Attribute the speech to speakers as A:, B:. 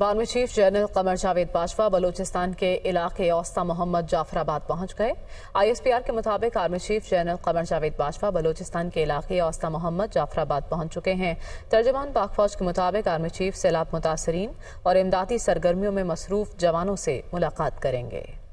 A: बानवे chief general Qamar Javed Bajwa Balochistan के इलाके औस्ता मोहम्मद जाफराबाद पहुंच गए आईएसपीआर के मुताबिक army chief general Qamar Javed Bajwa Balochistan के इलाके औस्ता मोहम्मद जाफराबाद पहुंच चुके हैं तर्जमान पाक फौज के मुताबिक आर्मी चीफ सैलाब मुतासरीन और इमदादी सरगर्मियों में मसरूफ जवानों से मुलाकात करेंगे